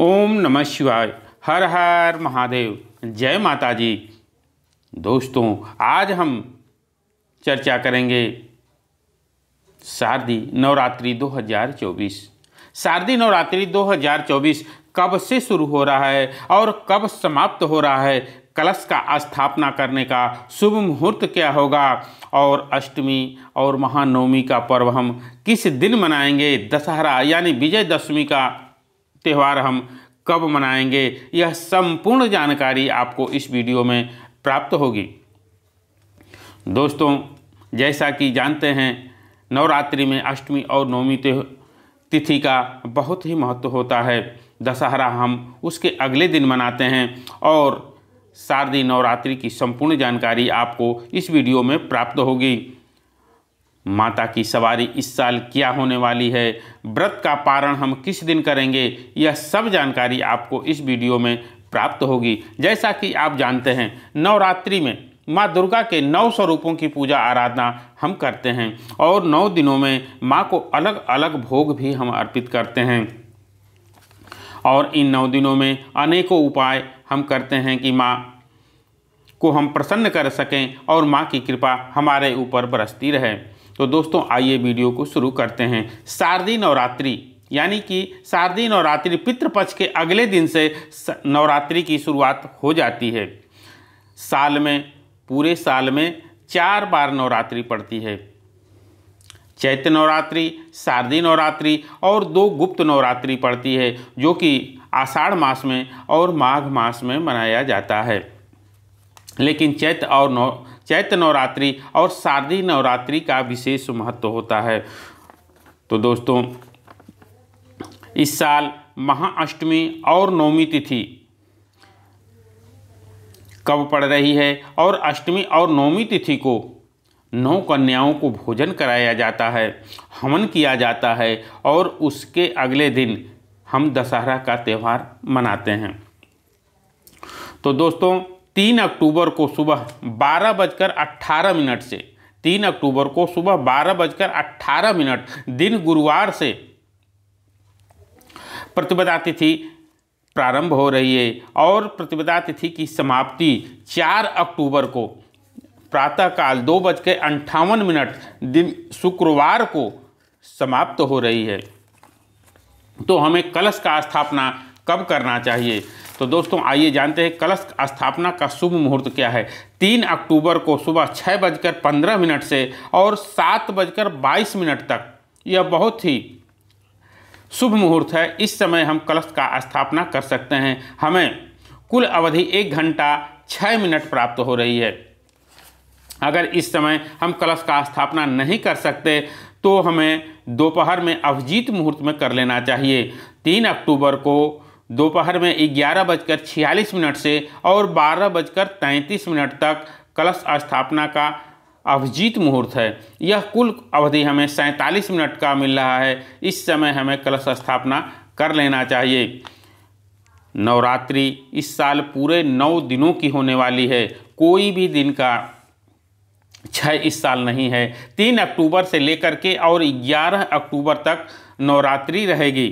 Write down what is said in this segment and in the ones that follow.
ओम नमः शिवाय हर हर महादेव जय माता जी दोस्तों आज हम चर्चा करेंगे शारदी नवरात्रि 2024 शारदी नवरात्रि 2024 कब से शुरू हो रहा है और कब समाप्त हो रहा है कलश का स्थापना करने का शुभ मुहूर्त क्या होगा और अष्टमी और महानवमी का पर्व हम किस दिन मनाएंगे दशहरा यानी विजयदशमी का त्यौहार हम कब मनाएंगे यह संपूर्ण जानकारी आपको इस वीडियो में प्राप्त होगी दोस्तों जैसा कि जानते हैं नवरात्रि में अष्टमी और नवमी तिथि का बहुत ही महत्व होता है दशहरा हम उसके अगले दिन मनाते हैं और शारदीय नवरात्रि की संपूर्ण जानकारी आपको इस वीडियो में प्राप्त होगी माता की सवारी इस साल क्या होने वाली है व्रत का पारण हम किस दिन करेंगे यह सब जानकारी आपको इस वीडियो में प्राप्त होगी जैसा कि आप जानते हैं नवरात्रि में माँ दुर्गा के नौ स्वरूपों की पूजा आराधना हम करते हैं और नौ दिनों में माँ को अलग अलग भोग भी हम अर्पित करते हैं और इन नौ दिनों में अनेकों उपाय हम करते हैं कि माँ को हम प्रसन्न कर सकें और माँ की कृपा हमारे ऊपर बरसती रहे तो दोस्तों आइए वीडियो को शुरू करते हैं शारदीय नवरात्रि यानी कि शारदीय नवरात्रि पितृपक्ष के अगले दिन से नवरात्रि की शुरुआत हो जाती है साल में पूरे साल में चार बार नवरात्रि पड़ती है चैत्य नवरात्रि शारदीय नवरात्रि और दो गुप्त नवरात्रि पड़ती है जो कि आषाढ़ मास में और माघ मास में मनाया जाता है लेकिन चैत्य और नौ चैत्र नवरात्रि और शारदीय नवरात्रि का विशेष महत्व होता है तो दोस्तों इस साल महाअष्टमी और नवमी तिथि कब पड़ रही है और अष्टमी और नवमी तिथि को नौ कन्याओं को भोजन कराया जाता है हवन किया जाता है और उसके अगले दिन हम दशहरा का त्यौहार मनाते हैं तो दोस्तों तीन अक्टूबर को सुबह बारह बजकर अट्ठारह मिनट से तीन अक्टूबर को सुबह बारह बजकर अट्ठारह मिनट दिन गुरुवार से प्रतिपदा तिथि प्रारंभ हो रही है और प्रतिपदा तिथि की समाप्ति चार अक्टूबर को प्रातःकाल दो बज के अंठावन मिनट दिन शुक्रवार को समाप्त हो रही है तो हमें कलश का स्थापना कब करना चाहिए तो दोस्तों आइए जानते हैं कलश स्थापना का शुभ मुहूर्त क्या है तीन अक्टूबर को सुबह छः बजकर पंद्रह मिनट से और सात बजकर बाईस मिनट तक यह बहुत ही शुभ मुहूर्त है इस समय हम कलश का स्थापना कर सकते हैं हमें कुल अवधि एक घंटा छः मिनट प्राप्त हो रही है अगर इस समय हम कलश का स्थापना नहीं कर सकते तो हमें दोपहर में अभिजीत मुहूर्त में कर लेना चाहिए तीन अक्टूबर को दोपहर में ग्यारह बजकर छियालीस मिनट से और बारह बजकर तैंतीस मिनट तक कलश स्थापना का अभिजीत मुहूर्त है यह कुल अवधि हमें सैंतालीस मिनट का मिल रहा है इस समय हमें कलश स्थापना कर लेना चाहिए नवरात्रि इस साल पूरे नौ दिनों की होने वाली है कोई भी दिन का छः इस साल नहीं है तीन अक्टूबर से लेकर के और ग्यारह अक्टूबर तक नवरात्रि रहेगी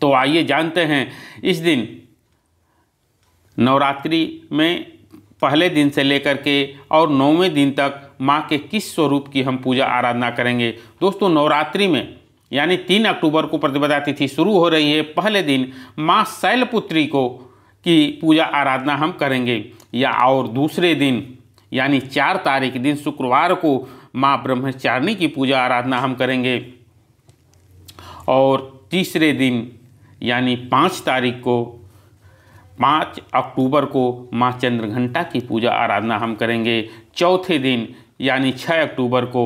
तो आइए जानते हैं इस दिन नवरात्रि में पहले दिन से लेकर के और नौवें दिन तक माँ के किस स्वरूप की हम पूजा आराधना करेंगे दोस्तों नवरात्रि में यानी तीन अक्टूबर को प्रतिपदा तिथि शुरू हो रही है पहले दिन माँ शैलपुत्री को की पूजा आराधना हम करेंगे या और दूसरे दिन यानी चार तारीख दिन शुक्रवार को माँ ब्रह्मचारिणी की पूजा आराधना हम करेंगे और तीसरे दिन यानी पाँच तारीख को पाँच अक्टूबर को माँ चंद्र घंटा की पूजा आराधना हम करेंगे चौथे दिन यानी छः अक्टूबर को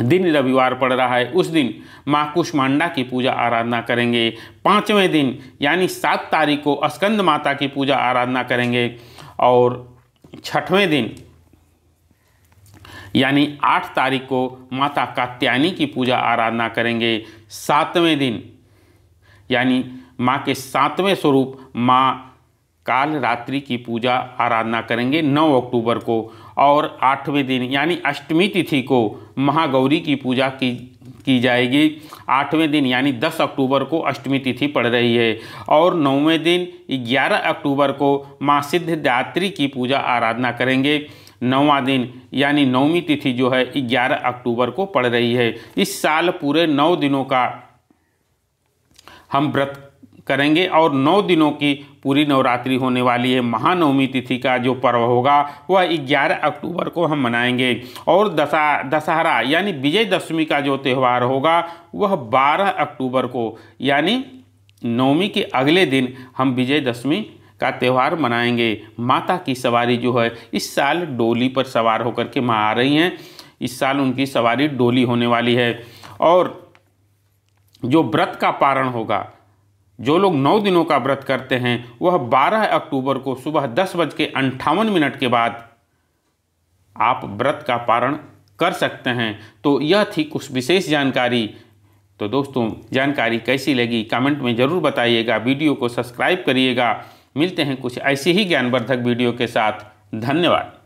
दिन रविवार पड़ रहा है उस दिन माँ कुष्मांडा की पूजा आराधना करेंगे पाँचवें दिन यानी सात तारीख को स्कंद माता की पूजा आराधना करेंगे और छठवें दिन यानी आठ तारीख को माता कात्यायनी की पूजा आराधना करेंगे सातवें दिन यानी माँ के सातवें स्वरूप माँ काल रात्रि की पूजा आराधना करेंगे 9 अक्टूबर को और आठवें दिन यानी अष्टमी तिथि को महागौरी की पूजा की की जाएगी आठवें दिन यानी 10 अक्टूबर को अष्टमी तिथि पड़ रही है और नौवें दिन 11 अक्टूबर को माँ सिद्धदात्री की पूजा आराधना करेंगे नौवा दिन यानी नौवीं तिथि जो है ग्यारह अक्टूबर को पड़ रही है इस साल पूरे नौ दिनों का हम व्रत करेंगे और नौ दिनों की पूरी नवरात्रि होने वाली है महानवमी तिथि का जो पर्व होगा वह ग्यारह अक्टूबर को हम मनाएंगे और दशा दशहरा यानी विजयदशमी का जो त्यौहार होगा वह बारह अक्टूबर को यानी नवमी के अगले दिन हम विजयदशमी का त्यौहार मनाएंगे माता की सवारी जो है इस साल डोली पर सवार होकर के माँ आ रही हैं इस साल उनकी सवारी डोली होने वाली है और जो व्रत का पारण होगा जो लोग नौ दिनों का व्रत करते हैं वह 12 अक्टूबर को सुबह दस बज के अंठावन मिनट के बाद आप व्रत का पारण कर सकते हैं तो यह थी कुछ विशेष जानकारी तो दोस्तों जानकारी कैसी लगी कमेंट में ज़रूर बताइएगा वीडियो को सब्सक्राइब करिएगा मिलते हैं कुछ ऐसे ही ज्ञानवर्धक वीडियो के साथ धन्यवाद